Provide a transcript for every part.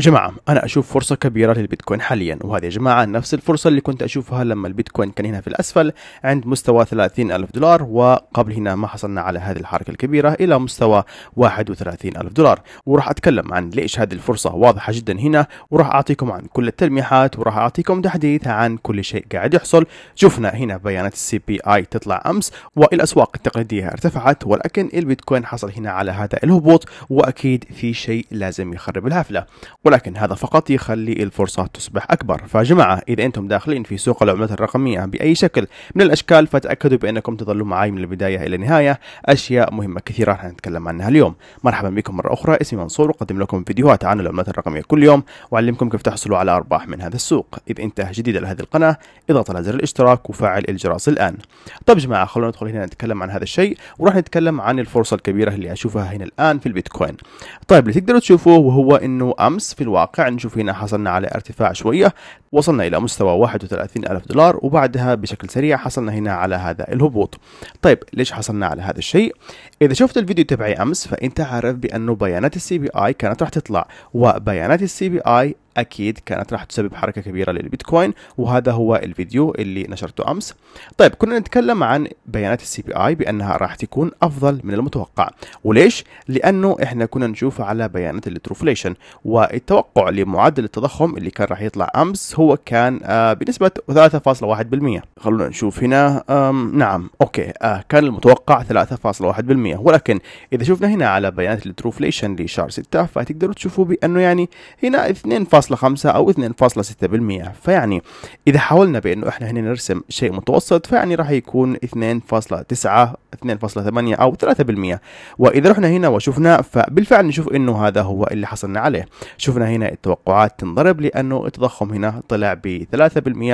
جماعة أنا أشوف فرصة كبيرة للبيتكوين حاليا وهذه يا جماعة نفس الفرصة اللي كنت أشوفها لما البيتكوين كان هنا في الأسفل عند مستوى 30 ألف دولار وقبل هنا ما حصلنا على هذه الحركة الكبيرة إلى مستوى 31 ألف دولار وراح أتكلم عن ليش هذه الفرصة واضحة جدا هنا وراح أعطيكم عن كل التلميحات وراح أعطيكم تحديث عن كل شيء قاعد يحصل شفنا هنا بيانات السي بي آي تطلع أمس والأسواق التقليدية ارتفعت ولكن البيتكوين حصل هنا على هذا الهبوط وأكيد في شيء لازم يخرب الحفلة ولكن هذا فقط يخلي الفرصة تصبح أكبر فجماعة إذا أنتم داخلين في سوق العملات الرقمية بأي شكل من الأشكال فتأكدوا بأنكم تظلوا معي من البداية إلى النهاية أشياء مهمة كثيرة هنتكلم عنها اليوم مرحبا بكم مرة أخرى اسمي منصور أقدم لكم فيديوهات عن العملات الرقمية كل يوم وأعلمكم كيف تحصلوا على أرباح من هذا السوق إذا أنت جديد على هذه القناة اضغط على زر الاشتراك وفعل الجرس الآن طب جماعة خلونا ندخل هنا نتكلم عن هذا الشيء وراح نتكلم عن الفرصة الكبيرة اللي أشوفها هنا الآن في البيتكوين طيب اللي تقدروا تشوفوه وهو أنه أمس في الواقع نشوف هنا حصلنا على ارتفاع شوية وصلنا إلى مستوى 31 ألف دولار وبعدها بشكل سريع حصلنا هنا على هذا الهبوط طيب ليش حصلنا على هذا الشيء؟ إذا شفت الفيديو تبعي أمس فأنت عارف بأنه بيانات السي بي آي كانت راح تطلع وبيانات السي بي آي اكيد كانت راح تسبب حركه كبيره للبيتكوين وهذا هو الفيديو اللي نشرته امس طيب كنا نتكلم عن بيانات السي بي اي بانها راح تكون افضل من المتوقع وليش لانه احنا كنا نشوف على بيانات التروفليشن والتوقع لمعدل التضخم اللي كان راح يطلع امس هو كان آه، بنسبه 3.1% خلونا نشوف هنا نعم اوكي آه، كان المتوقع 3.1% ولكن اذا شفنا هنا على بيانات التروفليشن لشهر 6 فتقدروا تشوفوا بانه يعني هنا 2. 2.5 او 2.6% فيعني اذا حاولنا بانه احنا هنا نرسم شيء متوسط فيعني راح يكون 2.9 2.8 او 3% واذا رحنا هنا وشفنا فبالفعل نشوف انه هذا هو اللي حصلنا عليه شفنا هنا التوقعات تنضرب لانه التضخم هنا طلع ب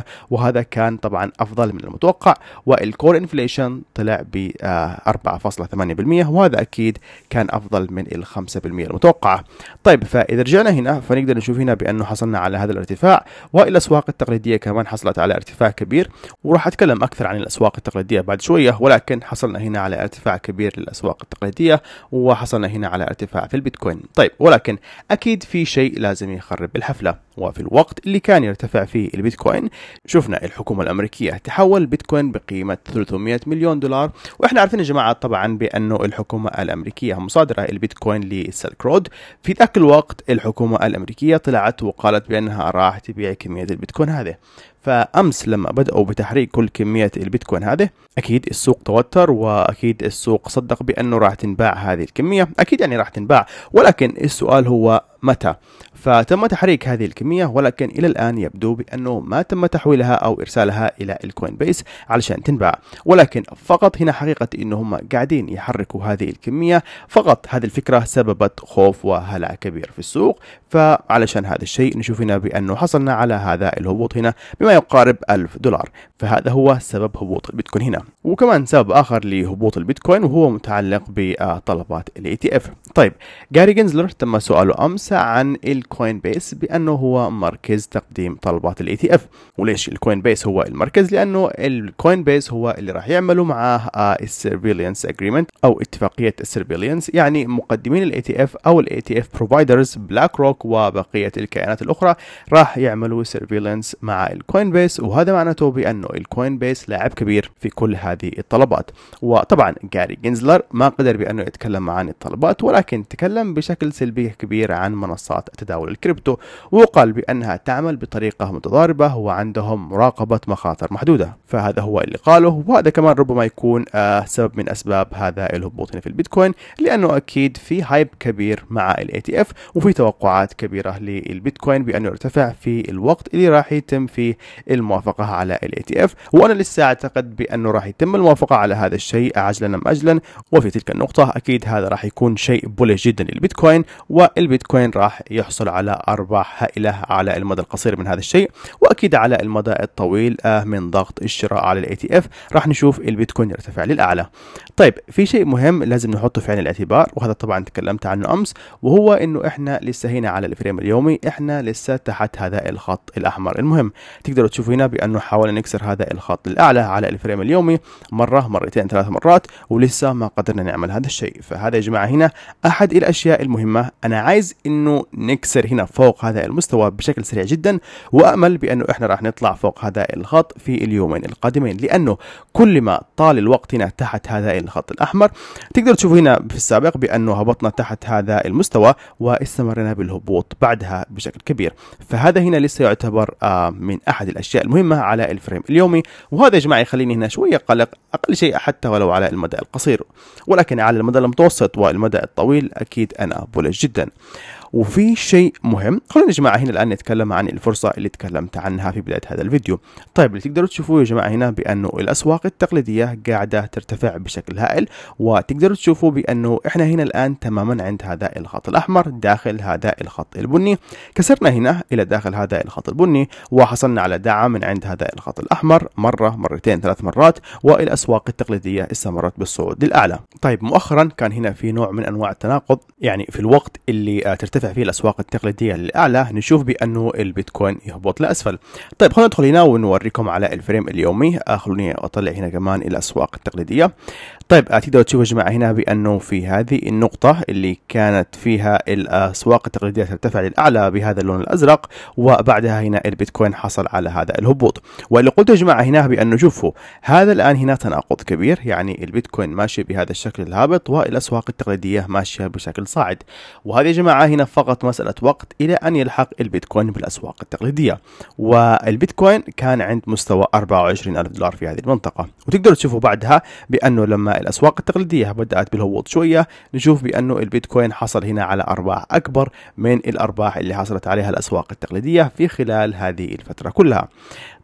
3% وهذا كان طبعا افضل من المتوقع والكور انفليشن طلع ب 4.8% آه، وهذا اكيد كان افضل من ال 5% المتوقعه طيب فاذا رجعنا هنا فنقدر نشوف هنا بان لأنه حصلنا على هذا الارتفاع والأسواق التقليدية كمان حصلت على ارتفاع كبير وراح أتكلم أكثر عن الأسواق التقليدية بعد شوية ولكن حصلنا هنا على ارتفاع كبير للأسواق التقليدية وحصلنا هنا على ارتفاع في البيتكوين طيب ولكن أكيد في شيء لازم يخرب الحفلة وفي الوقت اللي كان يرتفع فيه البيتكوين شفنا الحكومة الأمريكية تحول البيتكوين بقيمة 300 مليون دولار وإحنا عارفين يا جماعة طبعا بأنه الحكومة الأمريكية مصادرة البيتكوين للسلك رود في ذاك الوقت الحكومة الأمريكية طلعت وقالت بأنها راح تبيع كمية البيتكوين هذه فأمس لما بدأوا بتحريك كل كمية البيتكوين هذه أكيد السوق توتر وأكيد السوق صدق بأنه راح تنباع هذه الكمية أكيد يعني راح تنباع ولكن السؤال هو متى فتم تحريك هذه الكمية ولكن إلى الآن يبدو بأنه ما تم تحويلها أو إرسالها إلى الكوين بيس علشان تنباع ولكن فقط هنا حقيقة إنه هم قاعدين يحركوا هذه الكمية فقط هذه الفكرة سببت خوف وهلع كبير في السوق فعلشان هذا الشيء نشوف هنا بأنه حصلنا على هذا الهبوط هنا بما يقارب 1000 دولار فهذا هو سبب هبوط البيتكوين هنا وكمان سبب آخر لهبوط البيتكوين وهو متعلق بطلبات تي ETF طيب جاري جنزلر تم سؤاله أمس عن الكوين بيس بأنه هو مركز تقديم طلبات الاي تي e اف وليش الكوين بيس هو المركز لأنه الكوين بيس هو اللي راح يعملوا معاه السيرفيلينس آه، اجريمنت أو اتفاقية السيرفيلينس يعني مقدمين الاي تي e اف أو الاي تي اف بروفايدرز بلاك روك وبقية الكيانات الأخرى راح يعملوا سيرفيلينس مع الكوين بيس وهذا معناته بأنه الكوين بيس لاعب كبير في كل هذه الطلبات وطبعا جاري جينزلر ما قدر بأنه يتكلم عن الطلبات ولكن تكلم بشكل سلبي كبير عن منصات تداول الكريبتو وقال بأنها تعمل بطريقة متضاربة وعندهم مراقبة مخاطر محدودة فهذا هو اللي قاله وهذا كمان ربما يكون آه، سبب من أسباب هذا الهبوط هنا في البيتكوين لأنه أكيد في هايب كبير مع الاي تي اف وفي توقعات كبيرة للبيتكوين بأنه يرتفع في الوقت اللي راح يتم فيه الموافقة على الاي تي اف وأنا لسه أعتقد بأنه راح يتم الموافقة على هذا الشيء عجلا أم أجلا وفي تلك النقطة أكيد هذا راح يكون شيء بوليش جدا للبيتكوين والبيتكوين راح يحصل على أرباح هائلة على المدى القصير من هذا الشيء وأكيد على المدى الطويل آه، من ضغط الشراء على الاي تي اف راح نشوف البيتكوين يرتفع للأعلى طيب في شيء مهم لازم نحطه في عين الاعتبار وهذا طبعا تكلمت عنه أمس وهو إنه إحنا لسه هنا على الفريم اليومي إحنا لسه تحت هذا الخط الأحمر المهم تقدروا تشوفوا هنا بأنه حاولنا نكسر هذا الخط الأعلى على الفريم اليومي مرة مرتين ثلاث مرات ولسه ما قدرنا نعمل هذا الشيء فهذا يا جماعة هنا أحد الأشياء المهمة أنا عايز انه نكسر هنا فوق هذا المستوى بشكل سريع جدا وامل بانه احنا راح نطلع فوق هذا الخط في اليومين القادمين لانه كل ما طال الوقت هنا تحت هذا الخط الاحمر تقدر تشوفوا هنا في السابق بانه هبطنا تحت هذا المستوى واستمرنا بالهبوط بعدها بشكل كبير فهذا هنا لسه يعتبر آه، من احد الاشياء المهمه على الفريم اليومي وهذا يا جماعه يخليني هنا شويه قلق اقل شيء حتى ولو على المدى القصير ولكن على المدى المتوسط والمدى الطويل اكيد انا بولش جدا وفي شيء مهم خلونا يا جماعه هنا الان نتكلم عن الفرصه اللي تكلمت عنها في بدايه هذا الفيديو طيب اللي تقدروا تشوفوه يا جماعه هنا بانه الاسواق التقليديه قاعده ترتفع بشكل هائل وتقدروا تشوفوا بانه احنا هنا الان تماما عند هذا الخط الاحمر داخل هذا الخط البني كسرنا هنا الى داخل هذا الخط البني وحصلنا على دعم من عند هذا الخط الاحمر مره مرتين ثلاث مرات والاسواق التقليديه استمرت بالصعود للاعلى طيب مؤخرا كان هنا في نوع من انواع التناقض يعني في الوقت اللي آه، ترتفع ترتفع فيه الاسواق التقليديه للاعلى نشوف بانه البيتكوين يهبط لاسفل طيب خلونا ندخل هنا ونوريكم على الفريم اليومي آه، خلوني اطلع هنا كمان الاسواق التقليديه طيب تقدروا تشوفوا يا جماعة هنا بأنه في هذه النقطة اللي كانت فيها الأسواق التقليدية ترتفع للأعلى بهذا اللون الأزرق وبعدها هنا البيتكوين حصل على هذا الهبوط واللي قلت يا جماعة هنا بأنه شوفوا هذا الآن هنا تناقض كبير يعني البيتكوين ماشي بهذا الشكل الهابط والأسواق التقليدية ماشية بشكل صاعد وهذه يا جماعة هنا فقط مسألة وقت إلى أن يلحق البيتكوين بالأسواق التقليدية والبيتكوين كان عند مستوى 24000 دولار في هذه المنطقة وتقدروا تشوفوا بعدها بأنه لما الأسواق التقليدية بدأت بالهبوط شوية نشوف بأنه البيتكوين حصل هنا على أرباح أكبر من الأرباح اللي حصلت عليها الأسواق التقليدية في خلال هذه الفترة كلها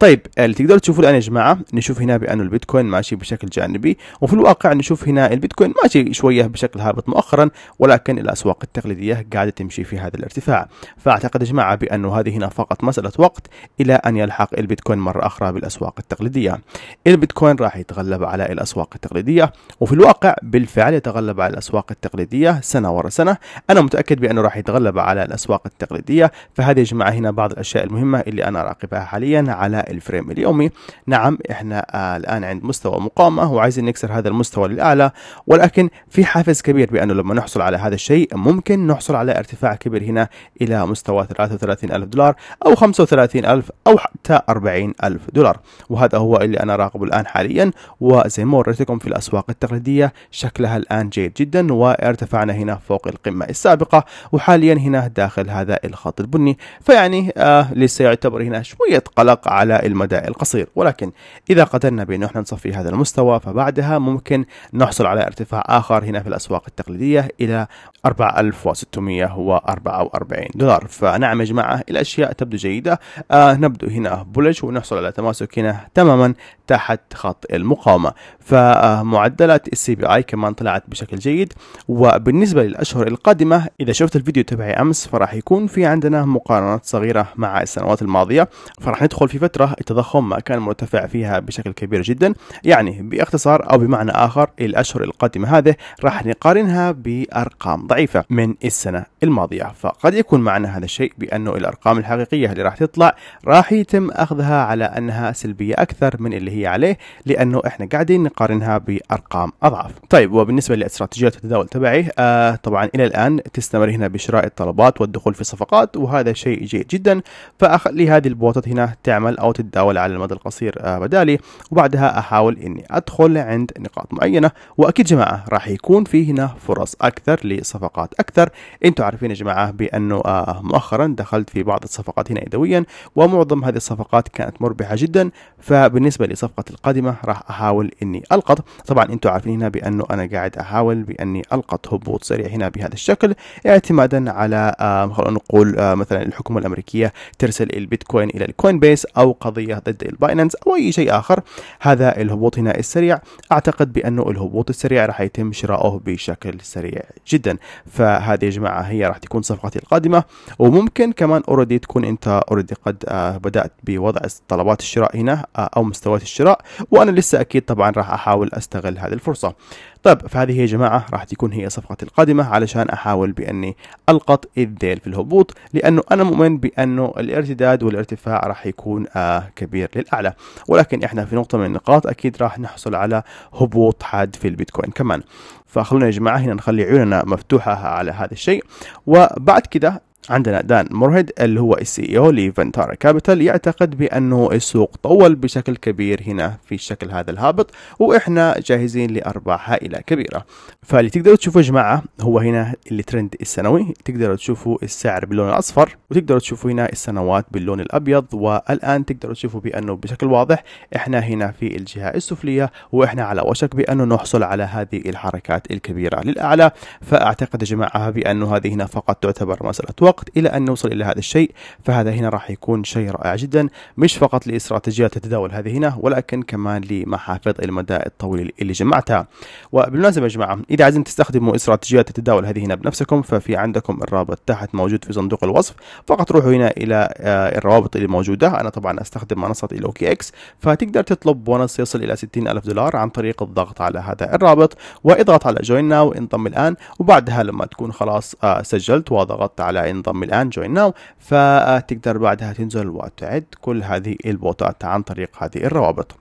طيب آه، اللي تقدروا تشوفوه الان يا جماعه نشوف هنا بانه البيتكوين ماشي بشكل جانبي وفي الواقع نشوف هنا البيتكوين ماشي شويه بشكل هابط مؤخرا ولكن الاسواق التقليديه قاعده تمشي في هذا الارتفاع فاعتقد يا جماعه بانه هذه هنا فقط مساله وقت الى ان يلحق البيتكوين مره اخرى بالاسواق التقليديه البيتكوين راح يتغلب على الاسواق التقليديه وفي الواقع بالفعل يتغلب على الاسواق التقليديه سنه ورا سنه انا متاكد بانه راح يتغلب على الاسواق التقليديه فهذه يا جماعه هنا بعض الاشياء المهمه اللي انا اراقبها حاليا على الفريم اليومي نعم احنا آه، الان عند مستوى مقاومه وعايزين نكسر هذا المستوى للاعلى ولكن في حافز كبير بانه لما نحصل على هذا الشيء ممكن نحصل على ارتفاع كبير هنا الى مستوى 33 الف دولار او 35 الف او حتى 40 الف دولار وهذا هو اللي انا راقبه الان حاليا وزي ما وريتكم في الاسواق التقليديه شكلها الان جيد جدا وارتفعنا هنا فوق القمه السابقه وحاليا هنا داخل هذا الخط البني فيعني آه لسه يعتبر هنا شويه قلق على المدى القصير ولكن إذا قدرنا بأن احنا نصفي هذا المستوى فبعدها ممكن نحصل على ارتفاع آخر هنا في الأسواق التقليدية إلى 4644 دولار فنعم يا جماعة الأشياء تبدو جيدة آه نبدو هنا بولج ونحصل على تماسك هنا تماما تحت خط المقاومة فمعدلات السي بي اي كمان طلعت بشكل جيد وبالنسبة للأشهر القادمة إذا شفت الفيديو تبعي أمس فراح يكون في عندنا مقارنات صغيرة مع السنوات الماضية فراح ندخل في فترة التضخم ما كان مرتفع فيها بشكل كبير جدا يعني باختصار أو بمعنى آخر الأشهر القادمة هذه راح نقارنها بأرقام ضعيفة من السنة الماضية فقد يكون معنى هذا الشيء بأنه الأرقام الحقيقية اللي راح تطلع راح يتم أخذها على أنها سلبية أكثر من اللي هي عليه لأنه إحنا قاعدين نقارنها بأرقام أضعف طيب وبالنسبة لاستراتيجية التداول تبعي آه طبعا إلى الآن تستمر هنا بشراء الطلبات والدخول في الصفقات وهذا شيء جيد جدا فأخلي هذه البوتات هنا تعمل أو أو تتداول على المدى القصير آه، بدالي وبعدها أحاول إني أدخل عند نقاط معينة وأكيد جماعة راح يكون في هنا فرص أكثر لصفقات أكثر أنتم عارفين يا جماعة بأنه آه، مؤخرا دخلت في بعض الصفقات هنا يدويا ومعظم هذه الصفقات كانت مربحة جدا فبالنسبة لصفقة القادمة راح أحاول إني ألقط طبعا أنتم عارفين هنا بأنه أنا قاعد أحاول بأني ألقط هبوط سريع هنا بهذا الشكل اعتمادا على آه، خلونا نقول مثلا الحكومة الأمريكية ترسل البيتكوين إلى الكوين بيس أو قضية ضد الباينانس أو أي شيء آخر هذا الهبوط هنا السريع أعتقد بأنه الهبوط السريع راح يتم شراؤه بشكل سريع جدا فهذه يا جماعة هي راح تكون صفقتي القادمة وممكن كمان أوريدي تكون أنت أوريدي قد آه، بدأت بوضع طلبات الشراء هنا آه، أو مستويات الشراء وأنا لسه أكيد طبعا راح أحاول أستغل هذه الفرصة طيب فهذه يا جماعة راح تكون هي صفقتي القادمة علشان أحاول بأني ألقط الذيل في الهبوط لأنه أنا مؤمن بأنه الارتداد والارتفاع راح يكون آه كبير للأعلى ولكن إحنا في نقطة من النقاط أكيد راح نحصل على هبوط حاد في البيتكوين كمان فخلونا يا جماعة هنا نخلي عيوننا مفتوحة على هذا الشيء وبعد كده عندنا دان مرهد اللي هو السي او لفنتارا كابيتال يعتقد بانه السوق طول بشكل كبير هنا في الشكل هذا الهابط واحنا جاهزين لارباح هائله كبيره فاللي تقدروا تشوفوه يا جماعه هو هنا الترند السنوي تقدروا تشوفوا السعر باللون الاصفر وتقدروا تشوفوا هنا السنوات باللون الابيض والان تقدروا تشوفوا بانه بشكل واضح احنا هنا في الجهه السفليه واحنا على وشك بانه نحصل على هذه الحركات الكبيره للاعلى فاعتقد يا جماعه بانه هذه هنا فقط تعتبر مساله وقت الوقت الى ان نوصل الى هذا الشيء فهذا هنا راح يكون شيء رائع جدا مش فقط لاستراتيجيات التداول هذه هنا ولكن كمان لمحافظ المدى الطويل اللي جمعتها وبالمناسبه يا جماعه اذا عايزين تستخدموا استراتيجيات التداول هذه هنا بنفسكم ففي عندكم الرابط تحت موجود في صندوق الوصف فقط روحوا هنا الى آه، الروابط اللي موجوده انا طبعا استخدم منصه الاوكي اكس فتقدر تطلب بونص يصل الى 60 الف دولار عن طريق الضغط على هذا الرابط واضغط على جوين ناو انضم الان وبعدها لما تكون خلاص آه، سجلت وضغطت على انضم الآن جوين ناو فتقدر بعدها تنزل وتعد كل هذه البوتات عن طريق هذه الروابط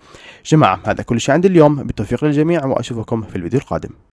جماعة هذا كل شيء عندي اليوم بالتوفيق للجميع وأشوفكم في الفيديو القادم